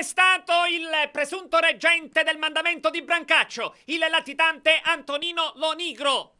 Arrestato il presunto reggente del mandamento di Brancaccio, il latitante Antonino Lonigro.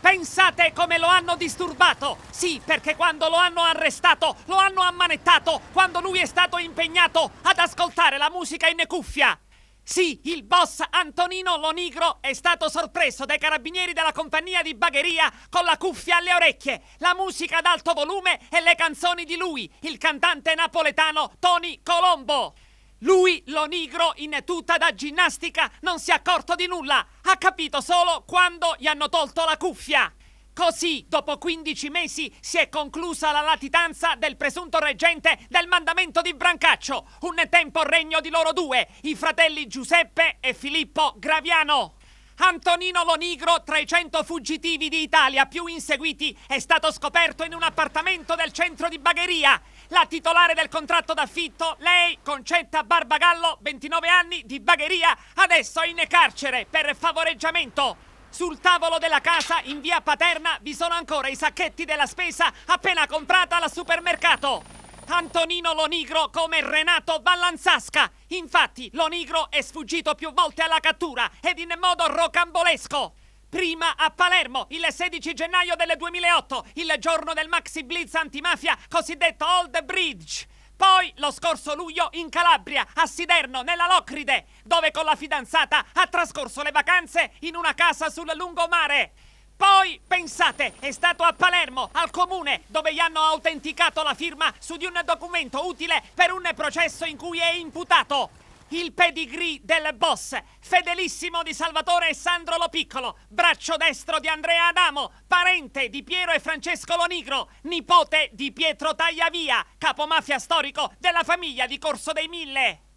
Pensate come lo hanno disturbato! Sì, perché quando lo hanno arrestato, lo hanno ammanettato, quando lui è stato impegnato ad ascoltare la musica in cuffia! Sì, il boss Antonino Lonigro è stato sorpreso dai carabinieri della compagnia di bagheria con la cuffia alle orecchie, la musica ad alto volume e le canzoni di lui, il cantante napoletano Tony Colombo. Lui, Lonigro, in tuta da ginnastica, non si è accorto di nulla, ha capito solo quando gli hanno tolto la cuffia. Così, dopo 15 mesi, si è conclusa la latitanza del presunto reggente del mandamento di Brancaccio, un tempo regno di loro due, i fratelli Giuseppe e Filippo Graviano. Antonino Lonigro, tra i 100 fuggitivi d'Italia più inseguiti, è stato scoperto in un appartamento del centro di Bagheria. La titolare del contratto d'affitto, lei, Concetta Barbagallo, 29 anni, di Bagheria, adesso è in carcere per favoreggiamento. Sul tavolo della casa, in via Paterna, vi sono ancora i sacchetti della spesa appena comprata al supermercato. Antonino Lonigro come Renato Vallanzasca. Infatti, Lonigro è sfuggito più volte alla cattura ed in modo rocambolesco. Prima a Palermo, il 16 gennaio del 2008, il giorno del maxi blitz antimafia cosiddetto Old Bridge. Poi lo scorso luglio in Calabria, a Siderno, nella Locride, dove con la fidanzata ha trascorso le vacanze in una casa sul lungomare. Poi, pensate, è stato a Palermo, al comune, dove gli hanno autenticato la firma su di un documento utile per un processo in cui è imputato il pedigree del boss, fedelissimo di Salvatore e Sandro Lo Piccolo, braccio destro di Andrea Adamo, parente di Piero e Francesco Lo Nigro, nipote di Pietro Tagliavia, capomafia storico della famiglia di Corso dei Mille.